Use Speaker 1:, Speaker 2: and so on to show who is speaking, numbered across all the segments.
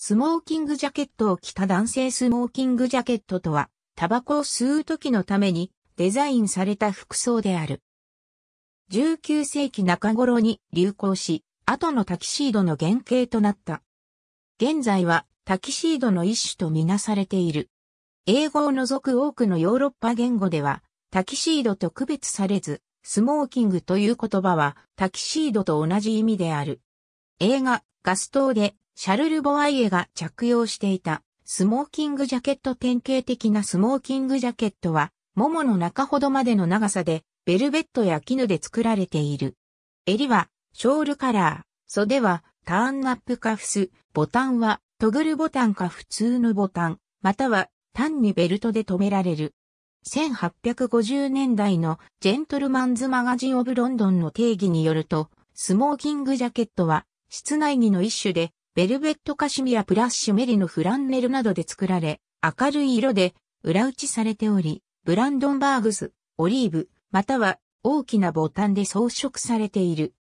Speaker 1: スモーキングジャケットを着た男性スモーキングジャケットとは、タバコを吸う時のためにデザインされた服装である。19世紀中頃に流行し、後のタキシードの原型となった。現在はタキシードの一種とみなされている。英語を除く多くのヨーロッパ言語では、タキシードと区別されず、スモーキングという言葉はタキシードと同じ意味である。映画、ガストーでシャルル・ボワイエが着用していたスモーキングジャケット典型的なスモーキングジャケットは、ももの中ほどまでの長さで、ベルベットや絹で作られている。襟は、ショールカラー、袖は、ターンナップカフス、ボタンは、トグルボタンか普通のボタン、または、単にベルトで留められる。1850年代のジェントルマンズマガジンオブロンドンの定義によると、スモーキングジャケットは室内着の一種でベルベットカシミヤプラッシュメリのフランネルなどで作られ、明るい色で裏打ちされており、ブランドンバーグス、オリーブ、または大きなボタンで装飾されている。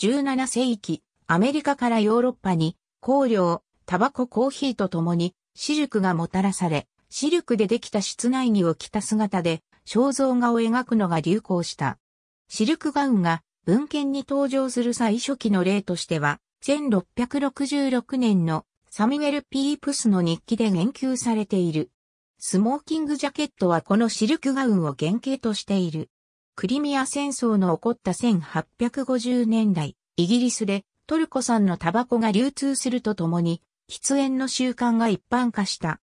Speaker 1: 17世紀、アメリカからヨーロッパに、香料、タバココーヒーと共に、シルクがもたらされ、シルクでできた室内着を着た姿で、肖像画を描くのが流行した。シルクガウンが文献に登場する最初期の例としては、1666年のサミュエル・ピープスの日記で言及されている。スモーキングジャケットはこのシルクガウンを原型としている。クリミア戦争の起こった1850年代、イギリスでトルコ産のタバコが流通するとともに、喫煙の習慣が一般化した。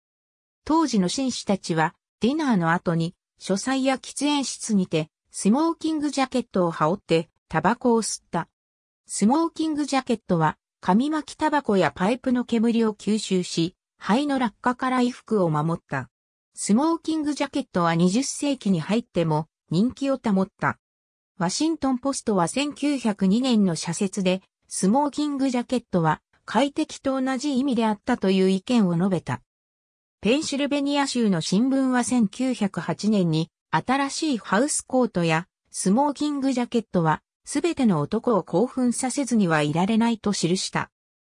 Speaker 1: 当時の紳士たちは、ディナーの後に、書斎や喫煙室にて、スモーキングジャケットを羽織って、タバコを吸った。スモーキングジャケットは、紙巻きタバコやパイプの煙を吸収し、肺の落下から衣服を守った。スモーキングジャケットは20世紀に入っても人気を保った。ワシントンポストは1902年の社説で、スモーキングジャケットは快適と同じ意味であったという意見を述べた。ペンシルベニア州の新聞は1908年に新しいハウスコートやスモーキングジャケットはすべての男を興奮させずにはいられないと記した。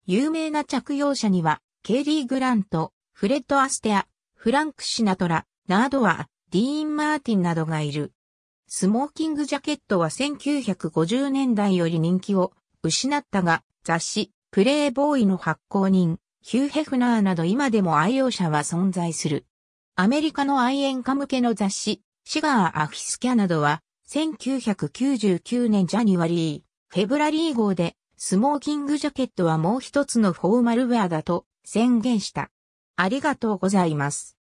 Speaker 1: 有名な着用者には、ケイリー・グラント、フレッド・アステア、フランク・シナトラ、ナードア、ディーン・マーティンなどがいる。スモーキングジャケットは1950年代より人気を失ったが、雑誌、プレイボーイの発行人、ヒュー・ヘフナーなど今でも愛用者は存在する。アメリカの愛煙家向けの雑誌、シガー・アフィスキャなどは、1999年ジャニワリー、フェブラリー号で、スモーキングジャケットはもう一つのフォーマルウェアだと宣言した。ありがとうございます。